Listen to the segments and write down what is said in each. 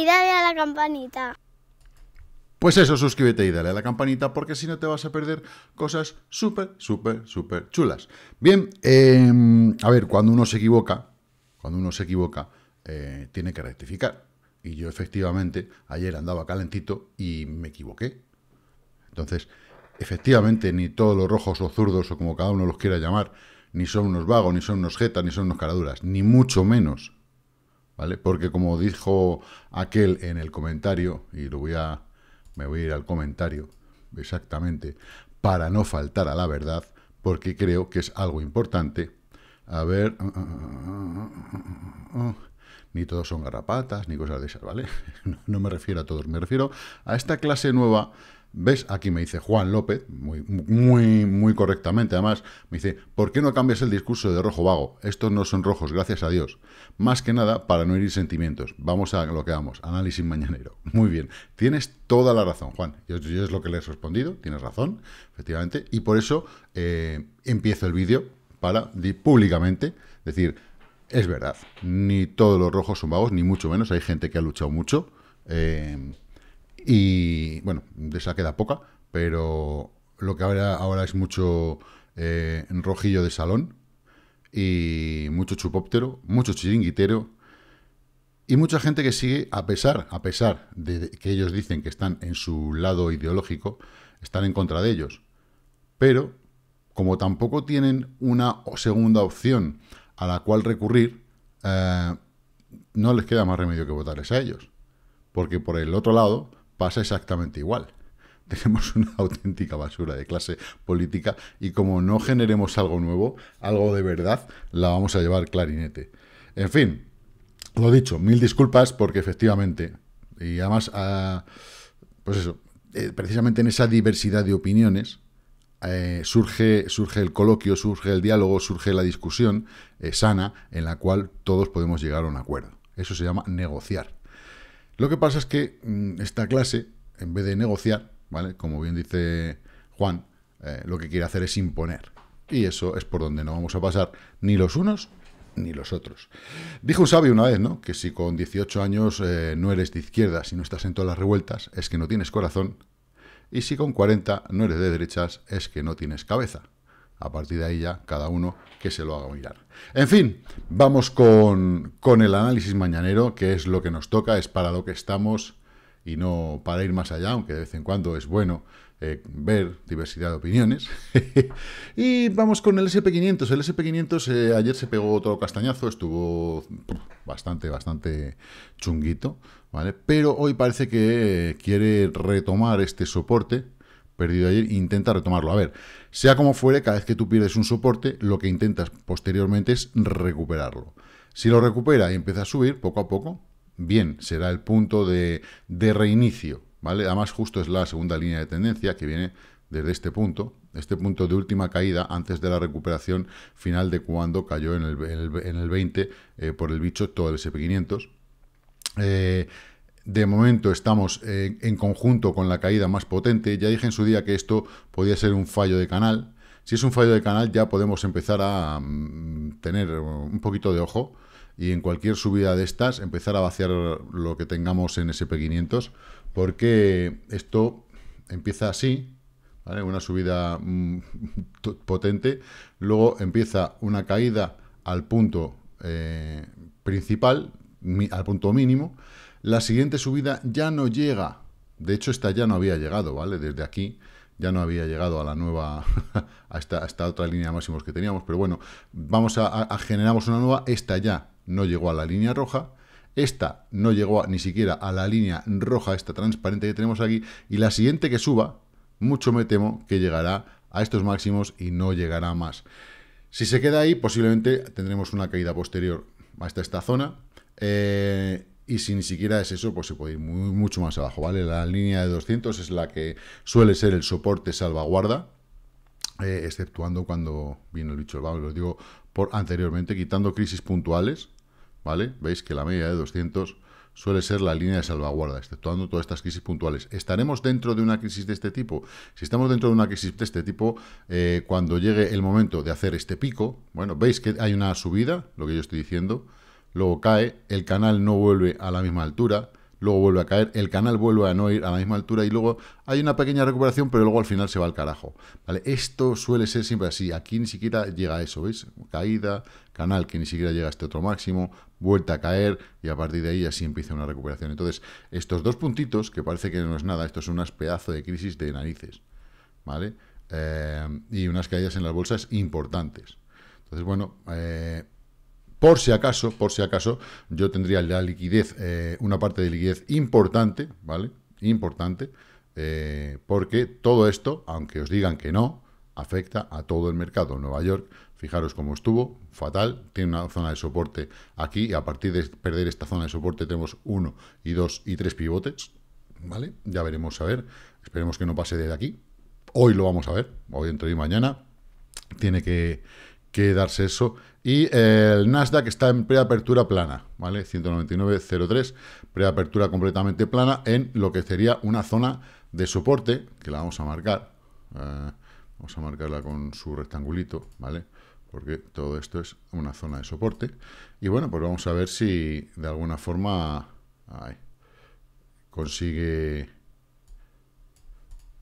y dale a la campanita. Pues eso, suscríbete y dale a la campanita porque si no te vas a perder cosas súper, súper, súper chulas. Bien, em, a ver, cuando uno se equivoca, cuando uno se equivoca, eh, tiene que rectificar. Y yo efectivamente ayer andaba calentito y me equivoqué. Entonces, efectivamente, ni todos los rojos o zurdos o como cada uno los quiera llamar, ni son unos vagos, ni son unos jetas, ni son unos caraduras, ni mucho menos. Porque como dijo aquel en el comentario, y lo voy a, me voy a ir al comentario exactamente, para no faltar a la verdad, porque creo que es algo importante. A ver... Ah, ah, ah, ni todos son garrapatas, ni cosas de esas, ¿vale? no me refiero a todos, me refiero a esta clase nueva ¿Ves? Aquí me dice Juan López, muy, muy, muy correctamente además, me dice, ¿por qué no cambias el discurso de rojo vago? Estos no son rojos, gracias a Dios. Más que nada para no herir sentimientos. Vamos a lo que vamos, análisis mañanero. Muy bien, tienes toda la razón, Juan. Yo, es lo que le he respondido, tienes razón, efectivamente. Y por eso eh, empiezo el vídeo para públicamente decir, es verdad, ni todos los rojos son vagos, ni mucho menos, hay gente que ha luchado mucho. Eh, y bueno, de esa queda poca, pero lo que ahora, ahora es mucho eh, rojillo de salón y mucho chupóptero, mucho chiringuitero y mucha gente que sigue, a pesar, a pesar de que ellos dicen que están en su lado ideológico, están en contra de ellos. Pero, como tampoco tienen una segunda opción a la cual recurrir, eh, no les queda más remedio que votarles a ellos. Porque por el otro lado, pasa exactamente igual. Tenemos una auténtica basura de clase política y como no generemos algo nuevo, algo de verdad, la vamos a llevar clarinete. En fin, lo dicho, mil disculpas porque efectivamente, y además, ah, pues eso, eh, precisamente en esa diversidad de opiniones, eh, surge, surge el coloquio, surge el diálogo, surge la discusión eh, sana en la cual todos podemos llegar a un acuerdo. Eso se llama negociar. Lo que pasa es que mm, esta clase, en vez de negociar, ¿vale? Como bien dice Juan, eh, lo que quiere hacer es imponer. Y eso es por donde no vamos a pasar ni los unos ni los otros. Dijo un sabio una vez, ¿no? Que si con 18 años eh, no eres de izquierda, si no estás en todas las revueltas, es que no tienes corazón. Y si con 40 no eres de derechas, es que no tienes cabeza. A partir de ahí ya cada uno que se lo haga mirar. En fin, vamos con, el análisis mañanero, que es lo que nos toca, es para lo que estamos y no para ir más allá, aunque de vez en cuando es bueno eh, ver diversidad de opiniones. y vamos con el SP500. El SP500 eh, ayer se pegó otro castañazo, estuvo bastante, bastante chunguito, ¿vale? Pero hoy parece que quiere retomar este soporte, perdido ayer, intenta retomarlo. A ver, sea como fuere, cada vez que tú pierdes un soporte, lo que intentas posteriormente es recuperarlo. Si lo recupera y empieza a subir poco a poco, bien, será el punto de, reinicio, ¿vale? Además, justo es la segunda línea de tendencia que viene desde este punto, este punto de última caída antes de la recuperación final de cuando cayó en el, en el, 20 eh, por el bicho todo el SP500 de momento estamos eh, en conjunto con la caída más potente. Ya dije en su día que esto podía ser un fallo de canal. Si es un fallo de canal ya podemos empezar a mm, tener un poquito de ojo y en cualquier subida de estas empezar a vaciar lo que tengamos en SP500 porque esto empieza así, una subida mm, potente, luego empieza una caída al punto eh, principal, al punto mínimo, la siguiente subida ya no llega. De hecho, esta ya no había llegado, ¿vale? Desde aquí ya no había llegado a la nueva, a esta, otra línea de máximos que teníamos, pero bueno, vamos a, generamos una nueva, esta ya no llegó a la línea roja, esta no llegó ni siquiera a la línea roja, esta transparente que tenemos aquí, y la siguiente que suba, mucho me temo que llegará a estos máximos y no llegará más. Si se queda ahí, posiblemente tendremos una caída posterior hasta esta zona, eh, y si ni siquiera es eso, pues se puede ir mucho más abajo, ¿vale? La línea de 200 es la que suele ser el soporte salvaguarda, eh, exceptuando cuando viene el bicho del lo digo por anteriormente, quitando crisis puntuales, ¿vale? Veis que la media de 200 suele ser la línea de salvaguarda, exceptuando todas estas crisis puntuales. ¿Estaremos dentro de una crisis de este tipo? Si estamos dentro de una crisis de este tipo, eh, cuando llegue el momento de hacer este pico, bueno, veis que hay una subida, lo que yo estoy diciendo, luego cae, el canal no vuelve a la misma altura, luego vuelve a caer, el canal vuelve a no ir a la misma altura y luego hay una pequeña recuperación, pero luego al final se va al carajo. ¿vale? Esto suele ser siempre así, aquí ni siquiera llega a eso, ¿veis? Caída, canal que ni siquiera llega a este otro máximo, vuelta a caer y a partir de ahí así empieza una recuperación. Entonces, estos dos puntitos, que parece que no es nada, esto es unas pedazo de crisis de narices, ¿vale? Eh, y unas caídas en las bolsas importantes. Entonces, bueno, eh, por si acaso, por si acaso, yo tendría la liquidez, eh, una parte de liquidez importante, ¿vale? Importante, eh, porque todo esto, aunque os digan que no, afecta a todo el mercado. Nueva York, fijaros cómo estuvo, fatal, tiene una zona de soporte aquí, y a partir de perder esta zona de soporte tenemos uno y dos y tres pivotes, ¿vale? Ya veremos a ver, esperemos que no pase de aquí. Hoy lo vamos a ver, hoy entre hoy y mañana. Tiene que que darse eso. Y eh, el Nasdaq está en preapertura plana, ¿vale? 199.03, preapertura completamente plana en lo que sería una zona de soporte, que la vamos a marcar. Eh, vamos a marcarla con su rectangulito, ¿vale? Porque todo esto es una zona de soporte. Y bueno, pues vamos a ver si de alguna forma consigue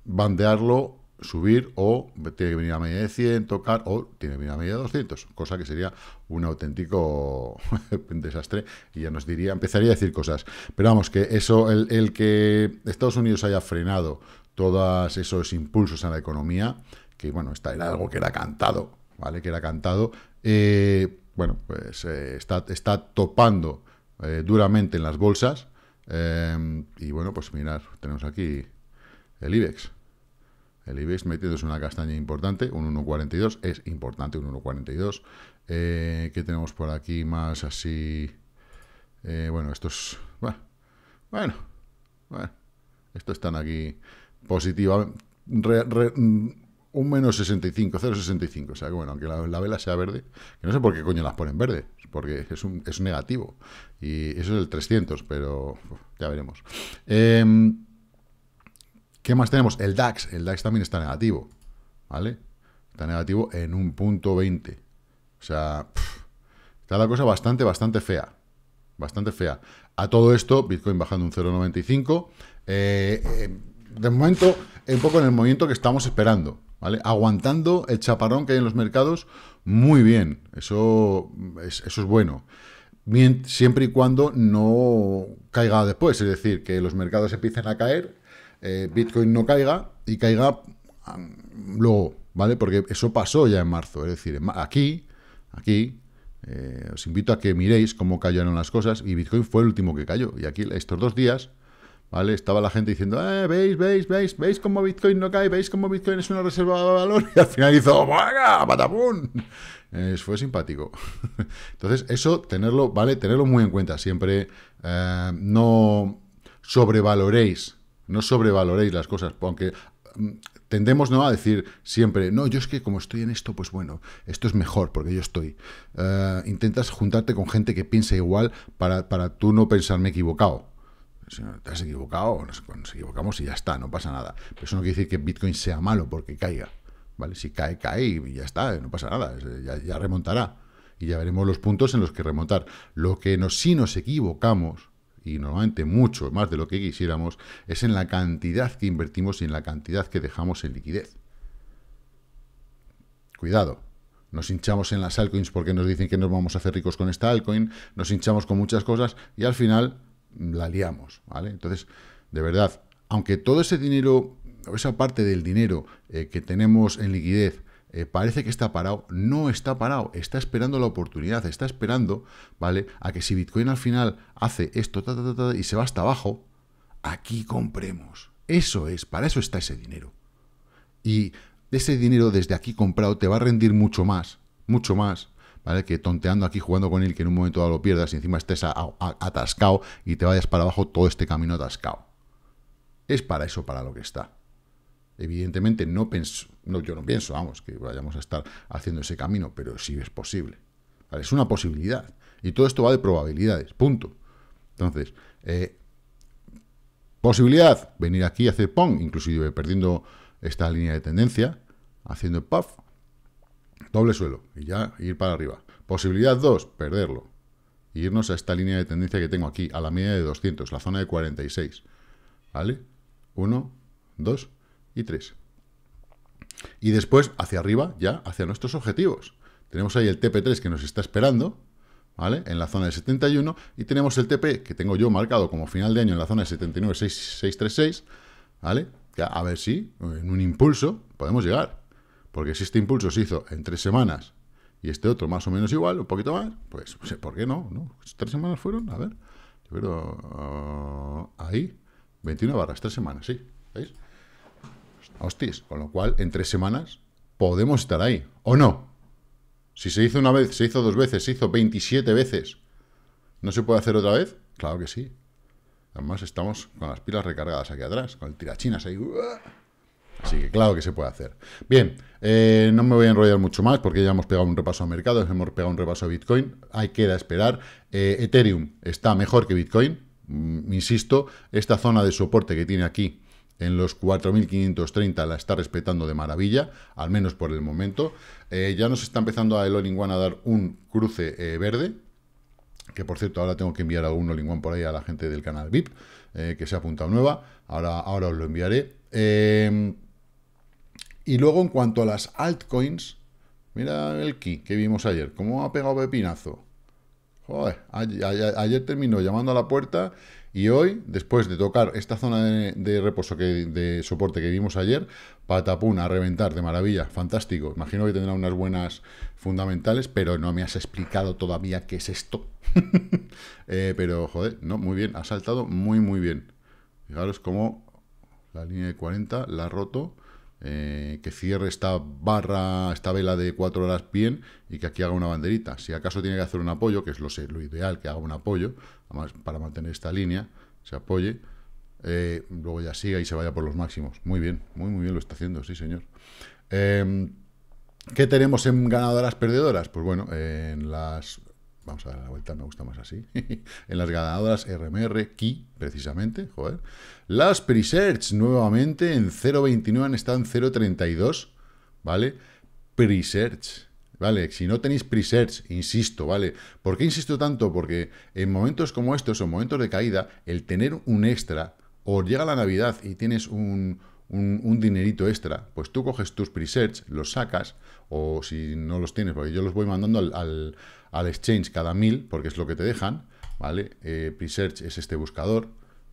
bandearlo subir o tiene que venir a media de 100, tocar o tiene que venir a media de 200, cosa que sería un auténtico desastre y ya nos diría, empezaría a decir cosas. Pero vamos, que eso, el, que Estados Unidos haya frenado todos esos impulsos a la economía, que bueno, está era algo que era cantado, ¿vale? Que era cantado, eh, bueno, pues eh, está, está topando eh, duramente en las bolsas y bueno, pues mirar tenemos aquí el IBEX. El IBEX es una castaña importante, un 1,42, es importante un 1,42. Eh, ¿Qué tenemos por aquí más así? Eh, bueno, estos... Bueno, bueno, estos están aquí positiva, mm, un menos 65, 0,65. O sea que bueno, aunque la, vela sea verde, que no sé por qué coño las ponen verde, porque es, un, es negativo. Y eso es el 300, pero ya veremos. Eh, ¿Qué más tenemos? El DAX. El DAX también está negativo, ¿vale? Está negativo en un punto 20. O sea, está la cosa bastante, bastante fea. Bastante fea. A todo esto, Bitcoin bajando un 0,95. Eh, eh, de momento, un poco en el movimiento que estamos esperando. ¿Vale? Aguantando el chaparrón que hay en los mercados muy bien. Eso es, eso es bueno. siempre y cuando no caiga después, es decir, que los mercados empiecen a caer eh, Bitcoin no caiga y caiga luego, ¿vale? Porque eso pasó ya en marzo. Es decir, aquí, aquí, eh, os invito a que miréis cómo cayeron las cosas y Bitcoin fue el último que cayó. Y aquí, estos dos días, ¿vale? Estaba la gente diciendo, eh, veis, veis, veis, veis cómo Bitcoin no cae, veis cómo Bitcoin es una reserva de valor, y al final hizo, ¡vaga, patapum! Eh, fue simpático. Entonces, eso, tenerlo, ¿vale? Tenerlo muy en cuenta siempre. no sobrevaloréis no sobrevaloréis las cosas, aunque mm, tendemos ¿no? a decir siempre, no, yo es que como estoy en esto, pues bueno, esto es mejor porque yo estoy. Eh, intentas juntarte con gente que piense igual para, para tú no pensarme equivocado. Si no te has equivocado, nos, equivocamos y ya está, no pasa nada. Pero eso no quiere decir que Bitcoin sea malo porque caiga. ¿vale? Si cae, cae y ya está, no pasa nada, ya, ya remontará. Y ya veremos los puntos en los que remontar. Lo que nos, si nos equivocamos y normalmente mucho más de lo que quisiéramos, es en la cantidad que invertimos y en la cantidad que dejamos en liquidez. Cuidado, nos hinchamos en las altcoins porque nos dicen que nos vamos a hacer ricos con esta altcoin, nos hinchamos con muchas cosas y al final la liamos, ¿vale? Entonces, de verdad, aunque todo ese dinero, esa parte del dinero eh, que tenemos en liquidez, eh, parece que está parado, no está parado, está esperando la oportunidad, está esperando, ¿vale? A que si Bitcoin al final hace esto, y se va hasta abajo, aquí compremos. Eso es, para eso está ese dinero. Y ese dinero desde aquí comprado te va a rendir mucho más, mucho más, ¿vale? Que tonteando aquí, jugando con él, que en un momento dado lo pierdas y encima estés atascado y te vayas para abajo todo este camino atascado. Es para eso, para lo que está. Evidentemente, no pienso, no, yo no pienso, vamos, que vayamos a estar haciendo ese camino, pero sí es posible. Es una posibilidad. Y todo esto va de probabilidades, punto. Entonces, eh, posibilidad, venir aquí y hacer pong, inclusive perdiendo esta línea de tendencia, haciendo puff, doble suelo y ya ir para arriba. Posibilidad 2, perderlo. irnos a esta línea de tendencia que tengo aquí, a la media de 200, la zona de 46. ¿Vale? 1, 2, y 3. Y después, hacia arriba, ya hacia nuestros objetivos. Tenemos ahí el TP3 que nos está esperando, ¿vale? En la zona de 71. Y tenemos el TP que tengo yo marcado como final de año en la zona de 79,636, ¿vale? Ya, a ver si eh, en un impulso podemos llegar. Porque si este impulso se hizo en tres semanas y este otro más o menos igual, un poquito más, pues, pues ¿por qué no? Pues, ¿Tres semanas fueron? A ver, yo creo... Ah, ahí, 21 barras, tres semanas, sí, ¿veis? Hostis, con lo cual en tres semanas podemos estar ahí, ¿o no? Si se hizo una vez, se hizo dos veces, se hizo 27 veces, ¿no se puede hacer otra vez? Claro que sí. Además estamos con las pilas recargadas aquí atrás, con el tirachinas ahí. Así que claro que se puede hacer. Bien, eh, no me voy a enrollar mucho más porque ya hemos pegado un repaso a mercado hemos pegado un repaso a Bitcoin, hay que esperar. Eh, Ethereum está mejor que Bitcoin, mm, insisto, esta zona de soporte que tiene aquí en los 4.530 la está respetando de maravilla, al menos por el momento. Eh, ya nos está empezando a el all One a dar un cruce eh, verde, que por cierto ahora tengo que enviar algún all One por ahí a la gente del canal VIP, eh, que se ha apuntado nueva, ahora, ahora os lo enviaré. Em, y luego en cuanto a las altcoins, mira el key que vimos ayer, cómo ha pegado pepinazo. ayer terminó llamando a la puerta y hoy, después de tocar esta zona de, reposo, de soporte que vimos ayer, patapuna, a reventar, de maravilla, fantástico. Imagino que tendrá unas buenas fundamentales, pero no me has explicado todavía qué es esto. Eh, pero, joder, no, muy bien, ha saltado muy, muy bien. Fijaros cómo la línea de 40 la ha roto. Eh, que cierre esta barra, esta vela de 4 horas bien y que aquí haga una banderita. Si acaso tiene que hacer un apoyo, que es lo ideal, que haga un apoyo, para mantener esta línea, se apoye, eh, luego ya siga y se vaya por los máximos. Muy bien, muy, muy bien lo está haciendo, sí, señor. Em, ¿Qué tenemos en ganadoras perdedoras? Pues bueno, en las... Vamos a dar la vuelta, me gusta más así. en las ganadoras RMR, Key, precisamente, joder. Las Presearch, nuevamente, en 0.29 están en 0.32, ¿vale? Presearch, ¿vale? Si no tenéis presets, insisto, ¿vale? ¿Por qué insisto tanto? Porque en momentos como estos, o momentos de caída, el tener un extra, o llega la Navidad y tienes un, dinerito extra, pues tú coges tus presets, los sacas, o si no los tienes, porque yo los voy mandando al, al, exchange cada mil, porque es lo que te dejan, ¿vale? Eh, es este buscador,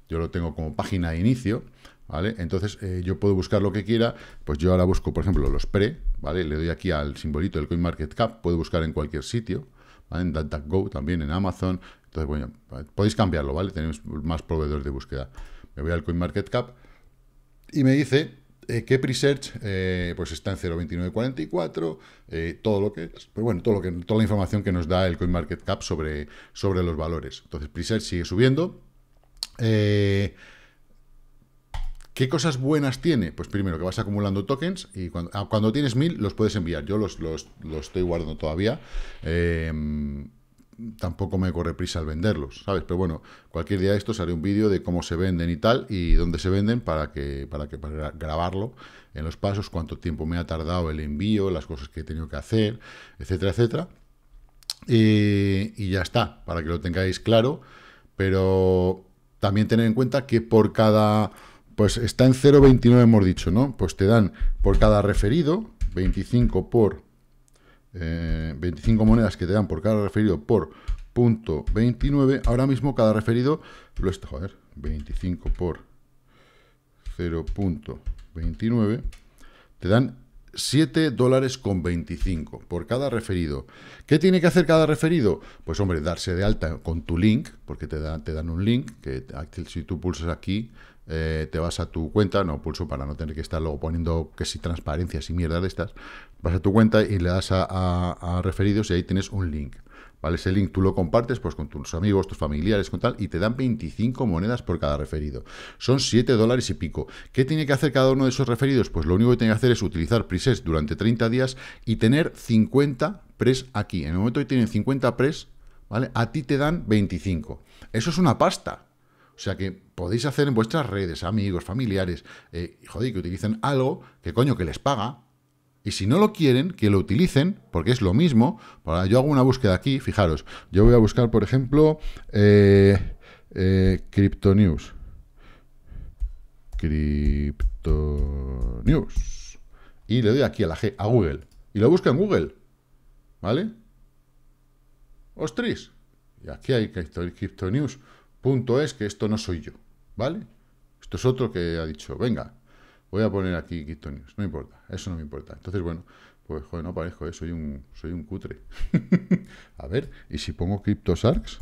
yo lo tengo como página de inicio, ¿vale? Entonces eh, yo puedo buscar lo que quiera, pues yo ahora busco, por ejemplo, los pre, ¿vale? Le doy aquí al simbolito del CoinMarketCap, puedo buscar en cualquier sitio, ¿vale? En Go también, en Amazon, entonces, bueno, podéis cambiarlo, ¿vale? Tenemos más proveedores de búsqueda. Me voy al CoinMarketCap y me dice eh, que Presearch eh, pues está en 0.2944, todo lo que pero pues bueno, todo lo que, toda la información que nos da el CoinMarketCap sobre, sobre los valores. Entonces, Presearch sigue subiendo, eh, ¿Qué cosas buenas tiene? Pues primero que vas acumulando tokens y cuando, ah, tienes mil, los puedes enviar. Yo los, los, estoy guardando todavía. Em, tampoco me corre prisa al venderlos, ¿sabes? Pero bueno, cualquier día de estos haré un vídeo de cómo se venden y tal, y dónde se venden para que, para que grabarlo en los pasos, cuánto tiempo me ha tardado el envío, las cosas que he tenido que hacer, etcétera, etcétera. Y, eh, y ya está, para que lo tengáis claro. Pero también tener en cuenta que por cada, pues está en 0,29 hemos dicho, ¿no? Pues te dan por cada referido, 25 por, 25 eh, monedas que te dan por cada referido por punto 29. Ahora mismo cada referido lo está, joder, 25 por 0.29, te dan 7 dólares con 25 por cada referido. ¿Qué tiene que hacer cada referido? Pues hombre, darse de alta con tu link, porque te, da, te dan un link, que si tú pulsas aquí, eh, te vas a tu cuenta, no pulso para no tener que estar luego poniendo que si transparencias y mierdas de estas, vas a tu cuenta y le das a referidos y ahí tienes un link. ¿vale? Ese link tú lo compartes pues, con tus amigos, tus familiares, con tal, y te dan 25 monedas por cada referido. Son 7 dólares y pico. ¿Qué tiene que hacer cada uno de esos referidos? Pues lo único que tiene que hacer es utilizar presets durante 30 días y tener 50 pres aquí. En el momento que tienen 50 pres, ¿vale? A ti te dan 25. Eso es una pasta. O sea que podéis hacer en vuestras redes, amigos, familiares, eh, joder, que utilicen algo que coño que les paga, y si no lo quieren, que lo utilicen, porque es lo mismo. yo hago una búsqueda aquí, fijaros. Yo voy a buscar, por ejemplo, eh, eh, Crypto News. Crypto News. Y le doy aquí a la G, a Google. Y lo busca en Google. ¿Vale? Ostris. Y aquí hay CryptoNews.es, que esto no soy yo. ¿Vale? Esto es otro que ha dicho, venga, Voy a poner aquí News, no importa, eso no me importa. Entonces, bueno, pues joder, no parezco, ¿eh? soy, un, soy un cutre. a ver, ¿y si pongo CryptoSharks?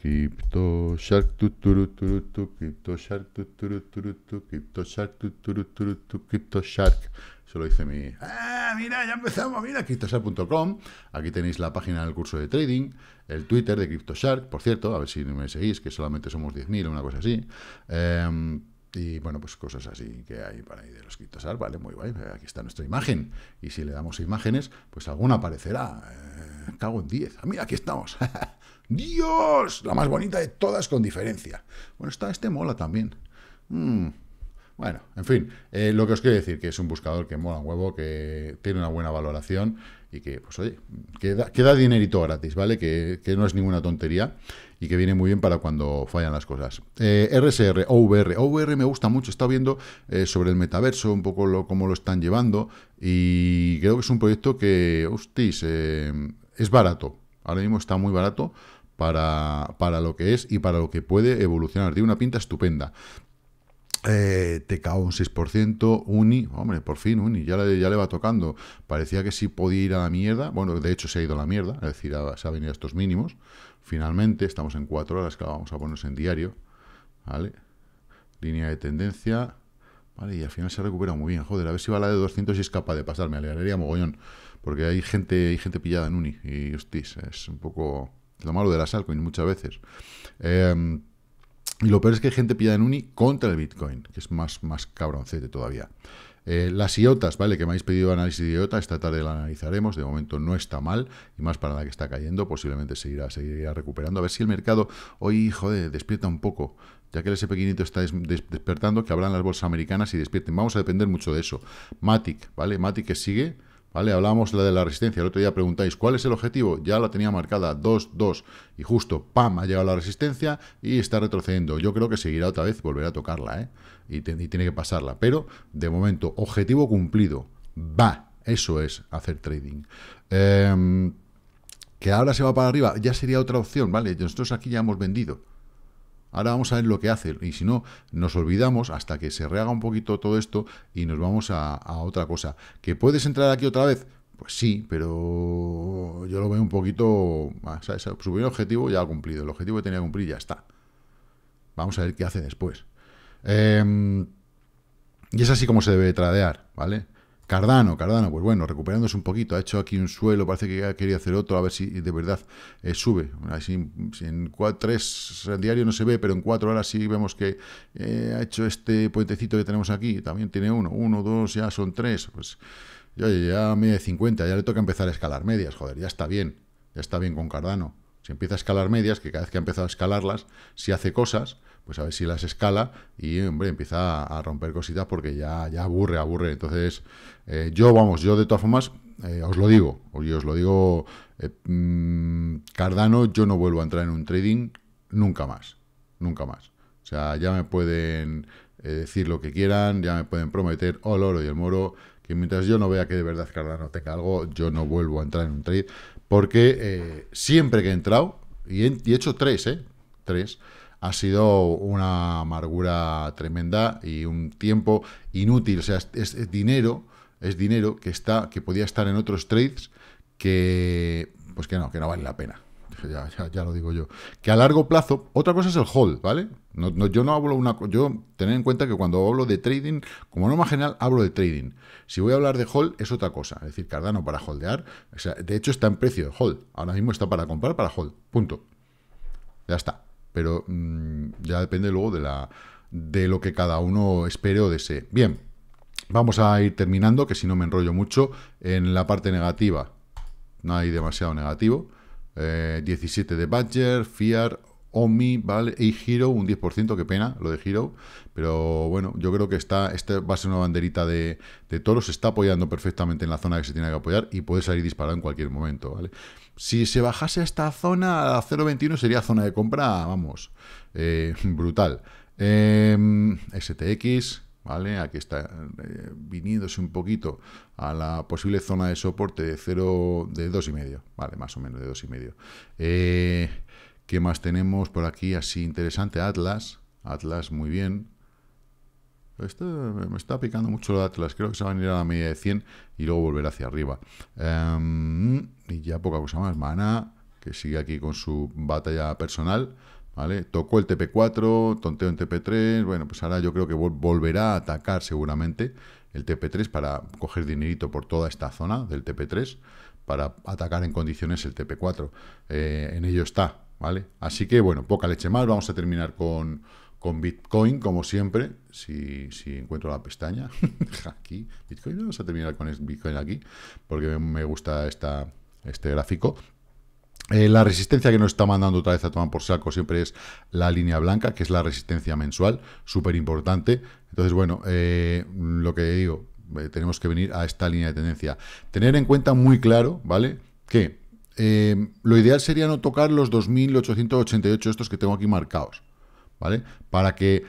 CryptoShark, tu-tu-ru-tu-ru-tu, CryptoShark, tu-tu-ru-tu-ru-tu, CryptoShark, tu-tu-ru-tu-ru-tu, CryptoShark. shark lo dice mi... ¡Ah, mira, ya empezamos! Mira, CryptoShark.com. Aquí tenéis la página del curso de trading, el Twitter de CryptoShark, por cierto, a ver si me seguís, que solamente somos 10.000 o una cosa así. Eh, y bueno, pues cosas así que hay para ahí de los criptosar, vale, muy guay, eh, aquí está nuestra imagen. Y si le damos imágenes, pues alguna aparecerá. Eh, cago en 10. Ah, mira, aquí estamos. ¡Dios! La más bonita de todas con diferencia. Bueno, está este mola también. Mm. Bueno, en fin, eh, lo que os quiero decir, que es un buscador que mola huevo, que tiene una buena valoración y que, pues oye, queda, queda dinerito gratis, ¿vale? Que, no es ninguna tontería y que viene muy bien para cuando fallan las cosas. Eh, RSR, OVR, OVR me gusta mucho, he estado viendo eh, sobre el metaverso, un poco lo, cómo lo están llevando y creo que es un proyecto que, hostis, eh, es barato, ahora mismo está muy barato para, para lo que es y para lo que puede evolucionar, tiene una pinta estupenda. Eh, TKO un 6%, Uni, hombre, por fin Uni, ya le, ya le va tocando. Parecía que sí podía ir a la mierda, bueno, de hecho se ha ido a la mierda, es decir, se ha venido a estos mínimos. Finalmente, estamos en 4 horas, que vamos a ponernos en diario, ¿vale? Línea de tendencia, ¿vale? Y al final se ha recuperado muy bien, joder, a ver si va la de 200 y es capaz de pasar, me alegraría mogollón, porque hay gente, hay gente pillada en Uni, y hostis, es un poco lo malo de las altcoins muchas veces. Em, y lo peor es que hay gente pillada en uni contra el Bitcoin, que es más, más cabroncete todavía. Eh, las IOTAS, ¿vale? Que me habéis pedido análisis de IOTA, esta tarde la analizaremos, de momento no está mal, y más para nada que está cayendo, posiblemente seguirá, seguirá recuperando. A ver si el mercado hoy, joder, despierta un poco, ya que el SP500 está despertando, que abran las bolsas americanas y despierten. Vamos a depender mucho de eso. Matic, ¿vale? Matic que sigue, ¿Vale? Hablábamos de la resistencia. El otro día preguntáis, ¿cuál es el objetivo? Ya la tenía marcada 2, 2. Y justo, ¡pam! Ha llegado la resistencia y está retrocediendo. Yo creo que seguirá otra vez, volverá a tocarla, ¿eh? Y, tiene que pasarla. Pero, de momento, objetivo cumplido. Va. Eso es hacer trading. Em, que ahora se va para arriba, ya sería otra opción, ¿vale? Nosotros aquí ya hemos vendido. Ahora vamos a ver lo que hace. Y si no, nos olvidamos hasta que se rehaga un poquito todo esto y nos vamos a, otra cosa. ¿Que puedes entrar aquí otra vez? Pues sí, pero yo lo veo un poquito... Ah, ¿sabes? Su primer objetivo ya ha cumplido. El objetivo que tenía que cumplir ya está. Vamos a ver qué hace después. Em, y es así como se debe tradear, ¿vale? Cardano, Cardano, pues bueno, recuperándose un poquito, ha hecho aquí un suelo, parece que quería hacer otro, a ver si de verdad eh, sube. en tres diario no se ve, pero en cuatro horas sí vemos que eh, ha hecho este puentecito que tenemos aquí, también tiene uno, uno, dos, ya son tres, pues ya, ya media de 50, ya le toca empezar a escalar medias, joder, ya está bien, ya está bien con Cardano. Si empieza a escalar medias, que cada vez que ha empezado a escalarlas, si hace cosas, pues a ver si las escala y, hombre, empieza a romper cositas porque ya, ya aburre, aburre. Entonces, eh, yo, vamos, yo de todas formas, eh, os lo digo, os lo digo, eh, mm, Cardano, yo no vuelvo a entrar en un trading nunca más, nunca más. O sea, ya me pueden decir lo que quieran, ya me pueden prometer o oh, el oro y el moro, que mientras yo no vea que de verdad Cardano tenga algo, yo no vuelvo a entrar en un trade, porque siempre que he entrado, y he, hecho tres, ¿eh? Tres ha sido una amargura tremenda y un tiempo inútil. O sea, es, dinero, es dinero que está, que podía estar en otros trades que pues que no, que no vale la pena. Ya, lo digo yo. Que a largo plazo, otra cosa es el hold, ¿vale? yo no hablo una yo tener en cuenta que cuando hablo de trading, como norma general, hablo de trading. Si voy a hablar de hold, es otra cosa. Es decir, Cardano para holdear, o sea, de hecho está en precio de hold. Ahora mismo está para comprar, para hold. Punto. Ya está. Pero mm, ya depende luego de, la, de lo que cada uno espere o desee. Bien, vamos a ir terminando, que si no me enrollo mucho. En la parte negativa, no hay demasiado negativo. 17 eh, de Badger, Fiar, Omi, ¿vale? Y Hero, un 10%, qué pena lo de Hero. Pero bueno, yo creo que está, este va a ser una banderita de, de toro. Se está apoyando perfectamente en la zona que se tiene que apoyar y puede salir disparado en cualquier momento, ¿vale? Si se bajase a esta zona a 0.21 sería zona de compra, vamos, eh, brutal. Em, STX, ¿vale? Aquí está eh, viniéndose un poquito a la posible zona de soporte de 0, de 2,5, ¿vale? Más o menos de 2,5. Eh... ¿Qué más tenemos por aquí así interesante? Atlas. Atlas, muy bien. Este, me está picando mucho el Atlas. Creo que se va a ir a la media de 100 y luego volver hacia arriba. Em, y ya poca cosa más. Mana, que sigue aquí con su batalla personal. ¿Vale? Tocó el TP4, tonteo en TP3. Bueno, pues ahora yo creo que volverá a atacar seguramente el TP3 para coger dinerito por toda esta zona del TP3 para atacar en condiciones el TP4. Eh, en ello está, ¿vale? Así que, bueno, poca leche más. Vamos a terminar con, Bitcoin, como siempre, si, encuentro la pestaña, aquí, Bitcoin, vamos a terminar con Bitcoin aquí, porque me gusta esta, este gráfico. Eh, la resistencia que nos está mandando otra vez a tomar por saco siempre es la línea blanca, que es la resistencia mensual, súper importante. Entonces, bueno, eh, lo que digo, eh, tenemos que venir a esta línea de tendencia. Tener en cuenta muy claro, ¿vale?, que Em, lo ideal sería no tocar los 2.888, estos que tengo aquí marcados, ¿vale? Para que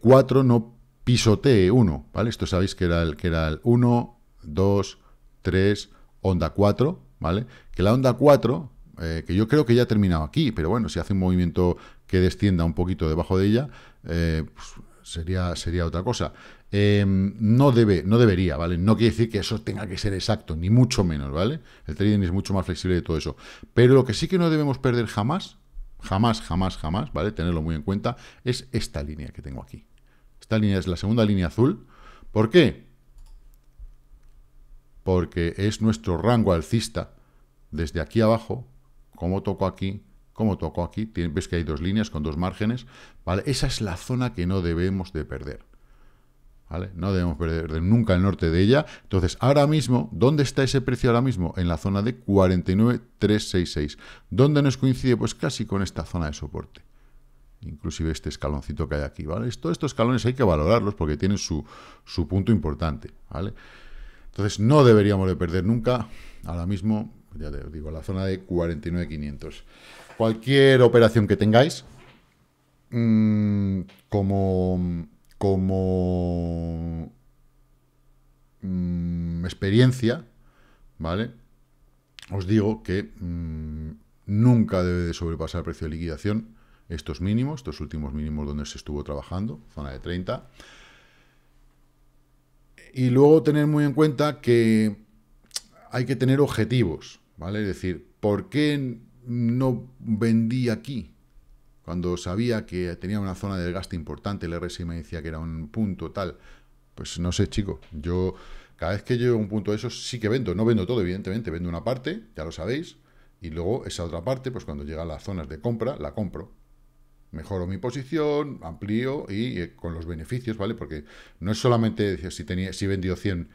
4 eh, no pisotee 1, ¿vale? Esto sabéis que era el que era el 1, 2, 3, onda 4, ¿vale? Que la onda 4, eh, que yo creo que ya ha terminado aquí, pero bueno, si hace un movimiento que descienda un poquito debajo de ella, eh, pues sería, sería otra cosa. Eh, no debe, no debería, ¿vale? No quiere decir que eso tenga que ser exacto, ni mucho menos, ¿vale? El trading es mucho más flexible de todo eso. Pero lo que sí que no debemos perder jamás, jamás, jamás, jamás, ¿vale? Tenerlo muy en cuenta, es esta línea que tengo aquí. Esta línea es la segunda línea azul. ¿Por qué? Porque es nuestro rango alcista. Desde aquí abajo, como toco aquí, como tocó aquí, ves que hay dos líneas con dos márgenes, ¿vale? Esa es la zona que no debemos de perder, ¿vale? No debemos perder nunca el norte de ella. Entonces, ahora mismo, ¿dónde está ese precio ahora mismo? En la zona de 49,366. ¿Dónde nos coincide? Pues casi con esta zona de soporte. Inclusive este escaloncito que hay aquí, ¿vale? Todos estos escalones hay que valorarlos porque tienen su, punto importante, ¿vale? Entonces, no deberíamos de perder nunca, ahora mismo, ya te digo, la zona de 49,500 cualquier operación que tengáis, mm, como, como mm, experiencia, ¿vale? Os digo que mm, nunca debe de sobrepasar el precio de liquidación estos mínimos, estos últimos mínimos donde se estuvo trabajando, zona de 30. Y luego tener muy en cuenta que hay que tener objetivos, ¿vale? Es decir, ¿por qué no vendí aquí. Cuando sabía que tenía una zona de gasto importante, el RSI me decía que era un punto tal. Pues no sé, chico. Yo, cada vez que llego a un punto de eso sí que vendo. No vendo todo, evidentemente. Vendo una parte, ya lo sabéis. Y luego esa otra parte, pues cuando llega a las zonas de compra, la compro. Mejoro mi posición, amplío y eh, con los beneficios, ¿vale? Porque no es solamente si, tenía, si he 100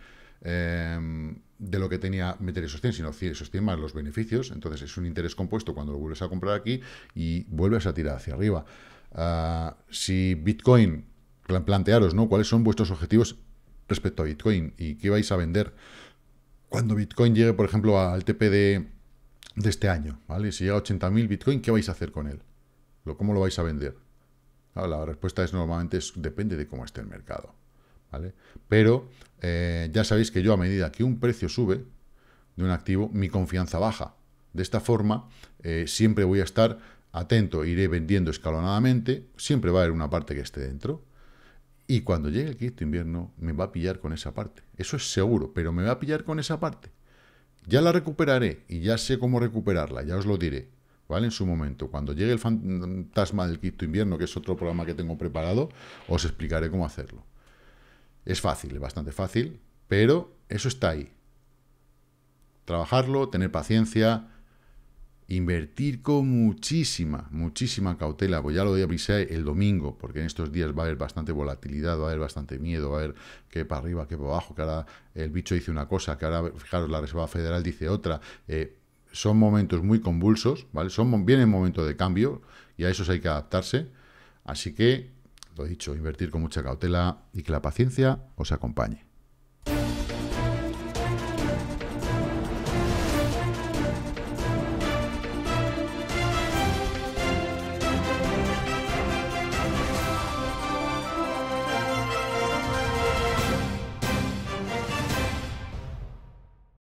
de lo que tenía meter y sostén, sino y sostén más los beneficios. Entonces es un interés compuesto cuando lo vuelves a comprar aquí y vuelves a tirar hacia arriba. Ah, si Bitcoin, plantearos, ¿no? ¿Cuáles son vuestros objetivos respecto a Bitcoin y qué vais a vender? Cuando Bitcoin llegue, por ejemplo, al TP de, este año, ¿vale? Si llega a 80.000 Bitcoin, ¿qué vais a hacer con él? ¿Cómo lo vais a vender? Ah, la respuesta es normalmente depende de cómo esté el mercado. Pero eh, ya sabéis que yo a medida que un precio sube de un activo, mi confianza baja. De esta forma, eh, siempre voy a estar atento, e iré vendiendo escalonadamente, siempre va a haber una parte que esté dentro. Y cuando llegue el quinto invierno, me va a pillar con esa parte. Eso es seguro, pero me va a pillar con esa parte. Ya la recuperaré y ya sé cómo recuperarla, ya os lo diré, ¿vale? En su momento. Cuando llegue el fantasma del quinto invierno, que es otro programa que tengo preparado, os explicaré cómo hacerlo. Es fácil, es bastante fácil, pero eso está ahí. Trabajarlo, tener paciencia, invertir con muchísima, muchísima cautela. Voy pues ya lo de a el domingo, porque en estos días va a haber bastante volatilidad, va a haber bastante miedo, va a haber que para arriba, que para abajo, que ahora el bicho dice una cosa, que ahora, fijaros, la Reserva Federal dice otra. Eh, son momentos muy convulsos, ¿vale? Son, vienen momentos de cambio y a esos hay que adaptarse. Así que lo dicho, invertir con mucha cautela y que la paciencia os acompañe.